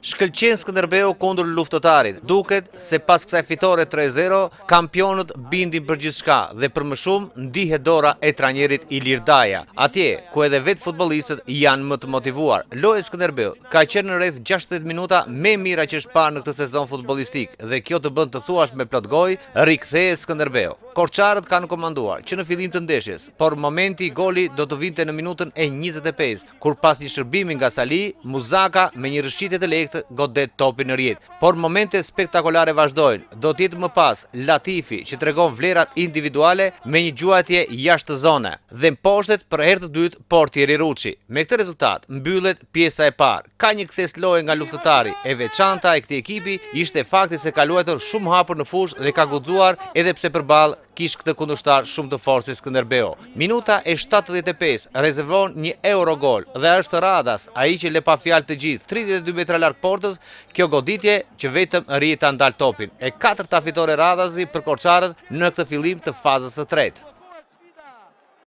Shkëlqen Skënderbeo kondur luftotarit, duket se pas kësaj fitore 3-0, kampionët bindin për gjithë shka dhe për më shumë ndihë dora e tranjerit i Lirdaja. Atje, ku edhe vetë futbolistët janë më të motivuar. e Skënderbeo ka qërë në rreth 60 minuta me mira që shparë në këtë sezon futbolistik dhe kjo të bënd të thuash me plotgoj, rikëthe e Skënderbeo korçarët kanë komanduar që në fillim të ndeshjes, por momenti i goli do të vinte në minutën e 25, kur pas një shërbimi nga Sali, Muzaka me një rëshqitje të lehtë godet topin në rjetë. Por momente spektakolare vazhdojnë, do të jetë më pas Latifi që tregon vlerat individuale me një gjuatje jashtë zone dhe poshtet për herë të dytë portieri Ruçi. Me këtë rezultat mbyllet pjesa e parë. Ka një këthes loje nga luftëtari e veçanta e këtij ekipi ishte fakti se ka shumë hapur në fushë dhe ka guxuar edhe pse përballë kish këtë kundushtar shumë të forësi Skënderbeo. Minuta e 75 rezervon një euro gol dhe është radas, a i që le pa fjal të gjithë, 32 metra larkë portës, kjo goditje që vetëm rrita ndalë topin. E 4 tafitore radasi për korqarët në këtë filim të fazës e tretë.